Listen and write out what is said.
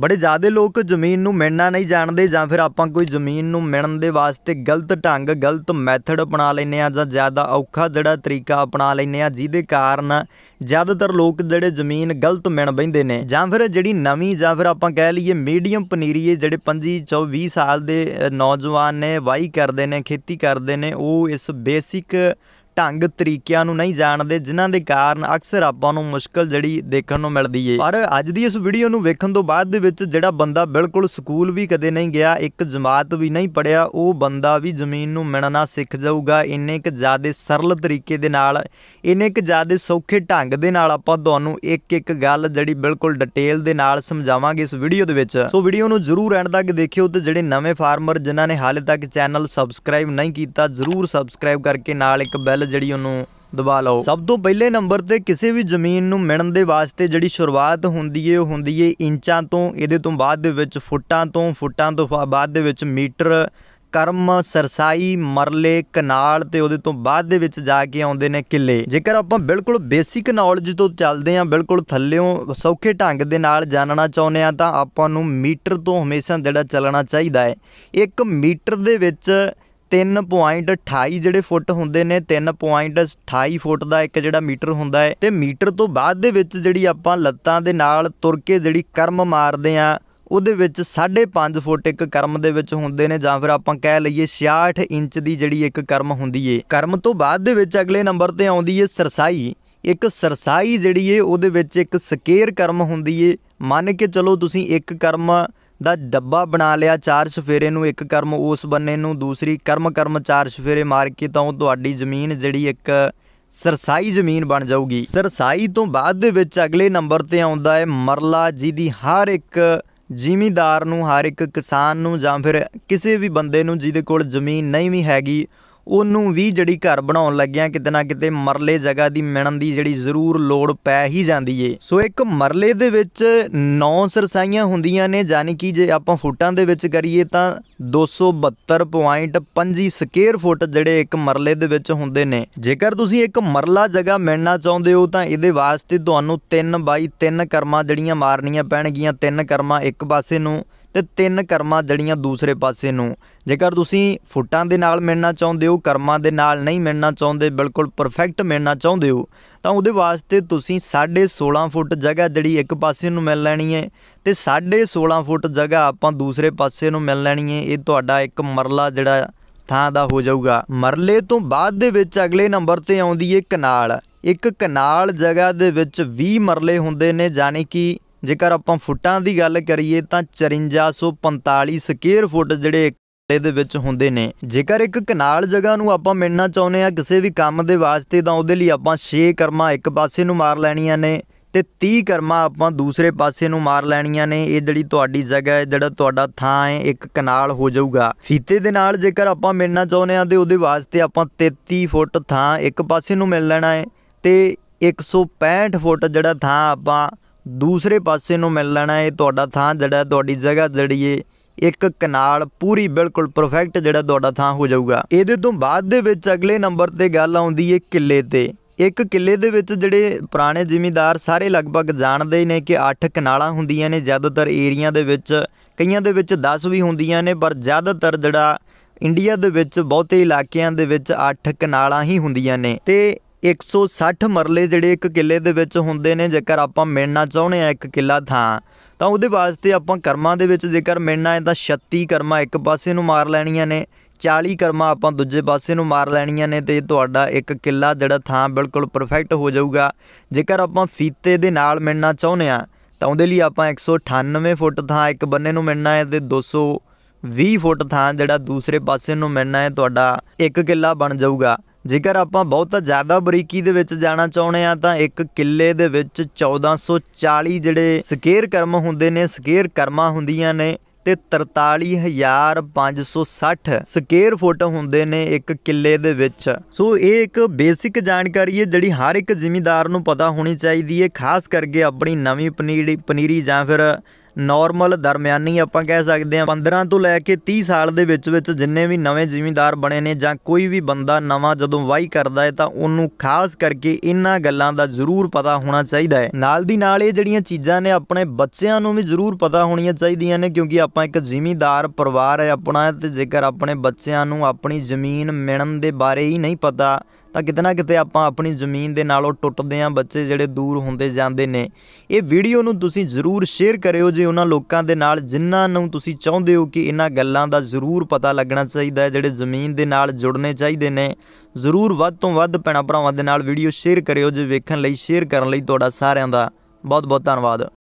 ਬੜੇ ਜ਼ਿਆਦੇ ਲੋਕ ਜ਼ਮੀਨ ਨੂੰ ਮਿਣਨਾ ਨਹੀਂ ਜਾਣਦੇ ਜਾਂ ਫਿਰ ਆਪਾਂ ਕੋਈ ਜ਼ਮੀਨ ਨੂੰ ਮਿਣਨ ਦੇ ਵਾਸਤੇ ਗਲਤ ਢੰਗ ਗਲਤ ਮੈਥਡ ਅਪਣਾ ਲੈਨੇ ਆ ਜਾਂ ਜ਼ਿਆਦਾ ਔਖਾ ਜਿਹੜਾ ਤਰੀਕਾ ਅਪਣਾ ਲੈਨੇ ਆ ਜਿਹਦੇ ਕਾਰਨ ਜ਼ਿਆਦਾਤਰ ਲੋਕ ਜਿਹੜੇ ਜ਼ਮੀਨ ਗਲਤ ਮਿਣ ਬੈਂਦੇ ਨੇ ਜਾਂ ਫਿਰ ਜਿਹੜੀ ਨਵੀਂ ਜਾਂ ਫਿਰ ਆਪਾਂ ਕਹਿ ਲਈਏ ਮੀਡੀਅਮ ਪਨੀਰੀਏ ਜਿਹੜੇ 25 24 ਸਾਲ ਦੇ ਨੌਜਵਾਨ ਨੇ ਵਾਈ ਕਰਦੇ ਨੇ ਖੇਤੀ ਕਰਦੇ ਨੇ ਉਹ ਇਸ ਬੇਸਿਕ ਢੰਗ ਤਰੀਕਿਆਂ ਨੂੰ ਨਹੀਂ ਜਾਣਦੇ ਜਿਨ੍ਹਾਂ ਦੇ ਕਾਰਨ ਅਕਸਰ ਆਪਾਂ ਨੂੰ ਮੁਸ਼ਕਲ ਜਿਹੜੀ ਦੇਖਣ ਨੂੰ ਮਿਲਦੀ ਏ ਪਰ ਅੱਜ ਦੀ ਇਸ ਵੀਡੀਓ ਨੂੰ ਵੇਖਣ ਤੋਂ ਬਾਅਦ ਦੇ ਵਿੱਚ ਜਿਹੜਾ ਬੰਦਾ ਬਿਲਕੁਲ ਸਕੂਲ ਵੀ ਕਦੇ ਨਹੀਂ ਗਿਆ ਇੱਕ ਜਮਾਤ ਵੀ ਨਹੀਂ ਪੜਿਆ ਉਹ ਬੰਦਾ ਵੀ ਜ਼ਮੀਨ ਨੂੰ ਮਿਣਨਾ ਸਿੱਖ ਜਾਊਗਾ ਇੰਨੇ ਇੱਕ ਜ਼ਿਆਦਾ ਸਰਲ ਤਰੀਕੇ ਦੇ ਨਾਲ ਇੰਨੇ ਇੱਕ ਜ਼ਿਆਦਾ ਸੌਖੇ ਢੰਗ ਦੇ ਨਾਲ ਆਪਾਂ ਤੁਹਾਨੂੰ ਇੱਕ ਇੱਕ ਗੱਲ ਜਿਹੜੀ ਬਿਲਕੁਲ ਡਿਟੇਲ ਦੇ ਨਾਲ ਸਮਝਾਵਾਂਗੇ ਇਸ ਵੀਡੀਓ ਦੇ ਵਿੱਚ ਸੋ ਵੀਡੀਓ ਨੂੰ ਜ਼ਰੂਰ ਐਂਡ ਤੱਕ ਦੇਖਿਓ ਤੇ ਜਿਹੜੇ ਨਵੇਂ ਫਾਰਮਰ ਜਿਨ੍ਹਾਂ ਨੇ ਹਾਲੇ ਤੱਕ ਚੈਨਲ ਸਬਸਕ੍ਰਾਈਬ ਨਹੀਂ ਕੀਤਾ ਜ਼ਰੂਰ ਸਬਸਕ੍ਰਾਈਬ ਕਰਕੇ ਨਾਲ ਇੱਕ ਬੈਲ ਜਿਹੜੀ ਉਹਨੂੰ ਦਬਾ ਲਓ ਸਭ ਤੋਂ ਪਹਿਲੇ ਨੰਬਰ ਤੇ ਕਿਸੇ ਵੀ ਜ਼ਮੀਨ ਨੂੰ ਮਿਣਨ ਦੇ ਵਾਸਤੇ ਜਿਹੜੀ ਸ਼ੁਰੂਆਤ ਹੁੰਦੀ ਏ ਉਹ ਹੁੰਦੀ ਏ ਇੰਚਾਂ ਤੋਂ ਇਹਦੇ ਤੋਂ ਬਾਅਦ ਦੇ ਵਿੱਚ ਫੁੱਟਾਂ ਤੋਂ ਫੁੱਟਾਂ ਤੋਂ ਬਾਅਦ ਦੇ ਵਿੱਚ ਮੀਟਰ ਕਰਮ ਸਰਸਾਈ ਮਰਲੇ ਕਨਾਲ ਤੇ ਉਹਦੇ ਤੋਂ ਬਾਅਦ ਦੇ ਵਿੱਚ ਜਾ ਕੇ ਆਉਂਦੇ ਨੇ ਕਿੱਲੇ ਜੇਕਰ ਆਪਾਂ ਬਿਲਕੁਲ ਬੇਸਿਕ ਨੌਲੇਜ ਤੋਂ ਚੱਲਦੇ ਆਂ ਬਿਲਕੁਲ ਥੱਲੇੋਂ ਸੌਖੇ ਢੰਗ ਦੇ ਨਾਲ ਜਾਣਨਾ ਚਾਹੁੰਦੇ ਆਂ ਤਾਂ ਆਪਾਂ ਨੂੰ ਮੀਟਰ ਤੋਂ ਹਮੇਸ਼ਾ ਜਿਹੜਾ ਚੱਲਣਾ ਚਾਹੀਦਾ ਹੈ 1 ਮੀਟਰ ਦੇ ਵਿੱਚ 3.28 ਜਿਹੜੇ ਫੁੱਟ ਹੁੰਦੇ ਨੇ 3.28 ਫੁੱਟ ਦਾ ਇੱਕ ਜਿਹੜਾ ਮੀਟਰ ਹੁੰਦਾ ਹੈ ਤੇ ਮੀਟਰ ਤੋਂ ਬਾਅਦ ਦੇ ਵਿੱਚ ਜਿਹੜੀ ਆਪਾਂ ਲੱਤਾਂ ਦੇ ਨਾਲ ਤੁਰ ਕੇ ਜਿਹੜੀ ਕਰਮ ਮਾਰਦੇ ਆ ਉਹਦੇ ਵਿੱਚ 5.5 ਫੁੱਟ ਇੱਕ ਕਰਮ ਦੇ ਵਿੱਚ ਹੁੰਦੇ ਨੇ ਜਾਂ ਫਿਰ ਆਪਾਂ ਕਹਿ ਲਈਏ 66 ਇੰਚ ਦੀ ਜਿਹੜੀ ਇੱਕ ਕਰਮ ਹੁੰਦੀ ਏ ਕਰਮ ਤੋਂ ਬਾਅਦ ਦੇ ਵਿੱਚ ਅਗਲੇ ਨੰਬਰ ਤੇ ਆਉਂਦੀ ਏ ਸਰਸਾਈ ਇੱਕ ਸਰਸਾਈ ਜਿਹੜੀ ਏ ਉਹਦੇ ਵਿੱਚ ਇੱਕ ਸਕੇਅਰ ਕਰਮ ਹੁੰਦੀ ਏ ਮੰਨ ਕੇ ਚਲੋ ਤੁਸੀਂ ਇੱਕ ਕਰਮ ਦਾ ਡੱਬਾ ਬਣਾ ਲਿਆ ਚਾਰ ਸਫੇਰੇ ਨੂੰ ਇੱਕ ਕਰਮ ਉਸ ਬੰਨੇ ਨੂੰ ਦੂਸਰੀ ਕਰਮ ਕਰਮ ਚਾਰ ਸਫੇਰੇ ਮਾਰ ਕੇ ਤਾਂ ਤੁਹਾਡੀ ਜ਼ਮੀਨ ਜਿਹੜੀ ਇੱਕ ਸਰਸਾਈ ਜ਼ਮੀਨ ਬਣ ਜਾਊਗੀ ਸਰਸਾਈ ਤੋਂ ਬਾਅਦ ਦੇ ਵਿੱਚ ਅਗਲੇ ਨੰਬਰ ਤੇ ਆਉਂਦਾ ਹੈ ਮਰਲਾ ਜਿਹਦੀ ਹਰ ਇੱਕ ਜ਼ਿਮੀਦਾਰ ਨੂੰ ਹਰ ਇੱਕ ਕਿਸਾਨ ਨੂੰ ਜਾਂ ਫਿਰ ਕਿਸੇ ਵੀ ਬੰਦੇ ਨੂੰ ਜਿਹਦੇ ਕੋਲ ਜ਼ਮੀਨ ਨਹੀਂ ਵੀ ਹੈਗੀ ਉਹਨੂੰ ਵੀ ਜਿਹੜੀ ਘਰ ਬਣਾਉਣ ਲੱਗਿਆਂ ਕਿਤੇ ਨਾ ਕਿਤੇ ਮਰਲੇ ਜਗ੍ਹਾ ਦੀ ਮਿਣਨ ਦੀ ਜਿਹੜੀ ਜ਼ਰੂਰ ਲੋੜ ਪੈ ਹੀ ਜਾਂਦੀ ਏ ਸੋ ਇੱਕ ਮਰਲੇ ਦੇ ਵਿੱਚ 9 ਸਰਸਾਈਆਂ ਹੁੰਦੀਆਂ ਨੇ ਯਾਨੀ ਕਿ ਜੇ ਆਪਾਂ ਫੁੱਟਾਂ ਦੇ ਵਿੱਚ ਕਰੀਏ ਤਾਂ 272.25 ਸਕੁਅਰ ਫੁੱਟ ਜਿਹੜੇ ਇੱਕ ਮਰਲੇ ਦੇ ਵਿੱਚ ਹੁੰਦੇ ਨੇ ਜੇਕਰ ਤੁਸੀਂ ਇੱਕ ਮਰਲਾ ਜਗ੍ਹਾ ਮਿਲਣਾ ਚਾਹੁੰਦੇ ਹੋ ਤਾਂ ਇਹਦੇ ਵਾਸਤੇ ਤੁਹਾਨੂੰ 3 ਬਾਈ 3 ਕਰਮਾਂ ਜਿਹੜੀਆਂ ਮਾਰਨੀਆਂ ਪੈਣਗੀਆਂ 3 ਕਰਮਾਂ ਇੱਕ ਪਾਸੇ ਨੂੰ ਤੇ ਤਿੰਨ ਕਰਮਾਂ ਜੜੀਆਂ ਦੂਸਰੇ ਪਾਸੇ ਨੂੰ ਜੇਕਰ ਤੁਸੀਂ ਫੁੱਟਾਂ ਦੇ ਨਾਲ ਮਿਲਣਾ ਚਾਹੁੰਦੇ ਹੋ ਕਰਮਾਂ ਦੇ ਨਾਲ ਨਹੀਂ ਮਿਲਣਾ ਚਾਹੁੰਦੇ ਬਿਲਕੁਲ ਪਰਫੈਕਟ ਮਿਲਣਾ ਚਾਹੁੰਦੇ ਹੋ ਤਾਂ ਉਹਦੇ ਵਾਸਤੇ ਤੁਸੀਂ 16.5 ਫੁੱਟ ਜਗ੍ਹਾ ਜਿਹੜੀ ਇੱਕ ਪਾਸੇ ਨੂੰ ਮਿਲ ਲੈਣੀ ਹੈ ਤੇ 16.5 ਫੁੱਟ ਜਗ੍ਹਾ ਆਪਾਂ ਦੂਸਰੇ ਪਾਸੇ ਨੂੰ ਮਿਲ ਲੈਣੀ ਹੈ ਇਹ ਤੁਹਾਡਾ ਇੱਕ ਮਰਲਾ ਜਿਹੜਾ ਥਾਂ ਦਾ ਹੋ ਜਾਊਗਾ ਮਰਲੇ ਤੋਂ ਬਾਅਦ ਦੇ ਵਿੱਚ ਅਗਲੇ ਨੰਬਰ ਤੇ ਆਉਂਦੀ ਹੈ ਕਨਾਲ ਇੱਕ ਕਨਾਲ ਜਗ੍ਹਾ ਦੇ ਵਿੱਚ 20 ਮਰਲੇ ਹੁੰਦੇ ਨੇ ਯਾਨੀ ਕਿ ਜੇਕਰ ਆਪਾਂ ਫੁੱਟਾਂ ਦੀ ਗੱਲ ਕਰੀਏ ਤਾਂ 5445 ਸਕੁਅਰ ਫੁੱਟ ਜਿਹੜੇ ਦੇ ਵਿੱਚ ਹੁੰਦੇ ਨੇ ਜੇਕਰ ਇੱਕ ਕਨਾਲ ਜਗ੍ਹਾ ਨੂੰ ਆਪਾਂ ਮਿਲਣਾ ਚਾਹੁੰਦੇ ਆ ਕਿਸੇ ਵੀ ਕੰਮ ਦੇ ਵਾਸਤੇ ਤਾਂ ਉਹਦੇ ਲਈ ਆਪਾਂ 6 ਕਰਮਾ ਇੱਕ ਪਾਸੇ ਨੂੰ ਮਾਰ ਲੈਣੀਆਂ ਨੇ ਤੇ 30 ਕਰਮਾ ਆਪਾਂ ਦੂਸਰੇ ਪਾਸੇ ਨੂੰ ਮਾਰ ਲੈਣੀਆਂ ਨੇ ਇਹ ਜਿਹੜੀ ਤੁਹਾਡੀ ਜਗ੍ਹਾ ਹੈ ਜਿਹੜਾ ਤੁਹਾਡਾ ਥਾਂ ਹੈ ਇੱਕ ਕਨਾਲ ਹੋ ਜਾਊਗਾ ਫੀਤੇ ਦੇ ਨਾਲ ਜੇਕਰ ਆਪਾਂ ਮਿਲਣਾ ਚਾਹੁੰਦੇ ਆ ਤੇ ਉਹਦੇ ਵਾਸਤੇ ਆਪਾਂ 33 ਫੁੱਟ ਥਾਂ ਇੱਕ ਪਾਸੇ ਨੂੰ ਮਿਲ ਲੈਣਾ ਹੈ ਤੇ 165 ਫੁੱਟ ਜਿਹੜਾ ਥਾਂ ਆਪਾਂ ਦੂਸਰੇ ਪਾਸੇ ਨੂੰ ਮਿਲ ਲੈਣਾ ਇਹ ਤੁਹਾਡਾ ਥਾਂ ਜਿਹੜਾ ਤੁਹਾਡੀ ਜਗ੍ਹਾ ਜਿਹੜੀ ਏ ਇੱਕ ਕਨਾਲ ਪੂਰੀ ਬਿਲਕੁਲ ਪਰਫੈਕਟ ਜਿਹੜਾ ਤੁਹਾਡਾ ਥਾਂ ਹੋ ਜਾਊਗਾ ਇਹਦੇ ਤੋਂ ਬਾਅਦ ਦੇ ਵਿੱਚ ਅਗਲੇ ਨੰਬਰ ਤੇ ਗੱਲ ਆਉਂਦੀ ਏ ਕਿੱਲੇ ਤੇ ਇੱਕ ਕਿੱਲੇ ਦੇ ਵਿੱਚ ਜਿਹੜੇ ਪੁਰਾਣੇ ਜ਼ਿਮੀਂਦਾਰ ਸਾਰੇ ਲਗਭਗ ਜਾਣਦੇ ਨੇ ਕਿ 8 ਕਨਾਲਾਂ ਹੁੰਦੀਆਂ ਨੇ ਜ਼ਿਆਦਾਤਰ ਏਰੀਆ ਦੇ ਵਿੱਚ ਕਈਆਂ ਦੇ ਵਿੱਚ 10 ਵੀ ਹੁੰਦੀਆਂ ਨੇ ਪਰ ਜ਼ਿਆਦਾਤਰ ਜਿਹੜਾ ਇੰਡੀਆ ਦੇ ਵਿੱਚ ਬਹੁਤੇ ਇਲਾਕਿਆਂ ਦੇ ਵਿੱਚ 8 ਕਨਾਲਾਂ ਹੀ ਹੁੰਦੀਆਂ ਨੇ ਤੇ 160 ਮਰਲੇ ਜਿਹੜੇ ਇੱਕ ਕਿੱਲੇ ਦੇ ਵਿੱਚ ਹੁੰਦੇ ਨੇ ਜੇਕਰ ਆਪਾਂ ਮਿਲਣਾ ਚਾਹੁੰਦੇ ਆ ਇੱਕ ਕਿੱਲਾ ਥਾਂ ਤਾਂ ਉਹਦੇ ਵਾਸਤੇ ਆਪਾਂ ਕਰਮਾਂ ਦੇ ਵਿੱਚ ਜੇਕਰ ਮਿਲਣਾ ਹੈ ਤਾਂ 36 ਕਰਮਾਂ ਇੱਕ ਪਾਸੇ ਨੂੰ ਮਾਰ ਲੈਣੀਆਂ ਨੇ 40 ਕਰਮਾਂ ਆਪਾਂ ਦੂਜੇ ਪਾਸੇ ਨੂੰ ਮਾਰ ਲੈਣੀਆਂ ਨੇ ਤੇ ਤੁਹਾਡਾ ਇੱਕ ਕਿੱਲਾ ਜਿਹੜਾ ਥਾਂ ਬਿਲਕੁਲ ਪਰਫੈਕਟ ਹੋ ਜਾਊਗਾ ਜੇਕਰ ਆਪਾਂ ਫੀਤੇ ਦੇ ਨਾਲ ਮਿਲਣਾ ਚਾਹੁੰਦੇ ਆ ਤਾਂ ਉਹਦੇ ਲਈ ਆਪਾਂ 198 ਫੁੱਟ ਥਾਂ ਇੱਕ ਬੰਨੇ ਨੂੰ ਮਿਲਣਾ ਹੈ ਤੇ 220 ਫੁੱਟ ਥਾਂ ਜਿਹੜਾ ਦੂਸਰੇ ਪਾਸੇ ਨੂੰ ਮਿਲਣਾ ਹੈ ਤੁਹਾਡਾ ਇੱਕ ਕਿੱਲਾ ਬਣ ਜਾਊਗਾ ਜੇਕਰ ਆਪਾਂ ਬਹੁਤਾ ਜ਼ਿਆਦਾ ਬਰੀਕੀ ਦੇ ਵਿੱਚ ਜਾਣਾ ਚਾਹੁੰਦੇ ਆ ਤਾਂ ਇੱਕ ਕਿੱਲੇ ਦੇ ਵਿੱਚ 1440 ਜਿਹੜੇ ਸਕੇਅਰ ਕਰਮ ਹੁੰਦੇ ਨੇ ਸਕੇਅਰ ਕਰਮਾਂ ਹੁੰਦੀਆਂ ਨੇ ਤੇ 43560 ਸਕੁਅਰ ਫੁੱਟ ਹੁੰਦੇ ਨੇ ਇੱਕ ਕਿੱਲੇ ਦੇ ਵਿੱਚ ਸੋ ਇਹ ਇੱਕ ਬੇਸਿਕ ਜਾਣਕਾਰੀ ਹੈ ਜਿਹੜੀ ਹਰ ਇੱਕ ਜ਼ਿਮੀਦਾਰ ਨੂੰ ਪਤਾ ਹੋਣੀ ਚਾਹੀਦੀ ਹੈ ਖਾਸ ਕਰਕੇ ਆਪਣੀ ਨਵੀਂ ਪਨੀਰੀ ਪਨੀਰੀ ਜਾਂ ਫਿਰ ਨਾਰਮਲ ਦਰਮਿਆਨੀ ਆਪਾਂ ਕਹਿ ਸਕਦੇ ਹਾਂ 15 ਤੋਂ ਲੈ ਕੇ 30 ਸਾਲ ਦੇ ਵਿੱਚ ਵਿੱਚ ਜਿੰਨੇ ਵੀ ਨਵੇਂ ਜ਼ਿਮੀਂਦਾਰ ਬਣੇ ਨੇ ਜਾਂ ਕੋਈ ਵੀ ਬੰਦਾ ਨਵਾਂ ਜਦੋਂ ਵਾਈ ਕਰਦਾ ਹੈ ਤਾਂ ਉਹਨੂੰ ਖਾਸ ਕਰਕੇ ਇਹਨਾਂ ਗੱਲਾਂ ਦਾ ਜ਼ਰੂਰ ਪਤਾ ਹੋਣਾ ਚਾਹੀਦਾ ਹੈ ਨਾਲ ਦੀ ਨਾਲ ਇਹ ਜਿਹੜੀਆਂ ਚੀਜ਼ਾਂ ਨੇ ਆਪਣੇ ਬੱਚਿਆਂ ਨੂੰ ਵੀ ਜ਼ਰੂਰ ਪਤਾ ਹੋਣੀਆਂ ਚਾਹੀਦੀਆਂ ਨੇ ਕਿਉਂਕਿ ਆਪਾਂ ਇੱਕ ਜ਼ਿਮੀਂਦਾਰ ਪਰਿਵਾਰ ਹੈ ਆਪਣਾ ਤੇ ਜੇਕਰ ਆਪਣੇ ਬੱਚਿਆਂ ਨੂੰ ਆਪਣੀ ਜ਼ਮੀਨ ਮਿਣਨ ਦੇ ਬਾਰੇ ਹੀ ਨਹੀਂ ਪਤਾ ਤਾਂ ਕਿਤੇ ਨਾ ਕਿਤੇ ਆਪਾਂ ਆਪਣੀ ਜ਼ਮੀਨ ਦੇ ਨਾਲੋਂ ਟੁੱਟਦੇ ਆ ਬੱਚੇ ਜਿਹੜੇ ਦੂਰ ਹੁੰਦੇ ਜਾਂਦੇ ਨੇ ਇਹ ਵੀਡੀਓ ਨੂੰ ਤੁਸੀਂ ਜ਼ਰੂਰ ਸ਼ੇਅਰ ਕਰਿਓ ਜੇ ਉਹਨਾਂ ਲੋਕਾਂ ਦੇ ਨਾਲ ਜਿਨ੍ਹਾਂ ਨੂੰ ਤੁਸੀਂ ਚਾਹੁੰਦੇ ਹੋ ਕਿ ਇਹਨਾਂ ਗੱਲਾਂ ਦਾ ਜ਼ਰੂਰ ਪਤਾ ਲੱਗਣਾ ਚਾਹੀਦਾ ਹੈ ਜਿਹੜੇ ਜ਼ਮੀਨ ਦੇ ਨਾਲ ਜੁੜਨੇ ਚਾਹੀਦੇ ਨੇ ਜ਼ਰੂਰ ਵੱਧ ਤੋਂ ਵੱਧ ਭੈਣਾ ਭਰਾਵਾਂ ਦੇ ਨਾਲ ਵੀਡੀਓ ਸ਼ੇਅਰ ਕਰਿਓ ਜੇ ਵੇਖਣ ਲਈ ਸ਼ੇਅਰ ਕਰਨ ਲਈ ਤੁਹਾਡਾ ਸਾਰਿਆਂ ਦਾ ਬਹੁਤ ਬਹੁਤ ਧੰਨਵਾਦ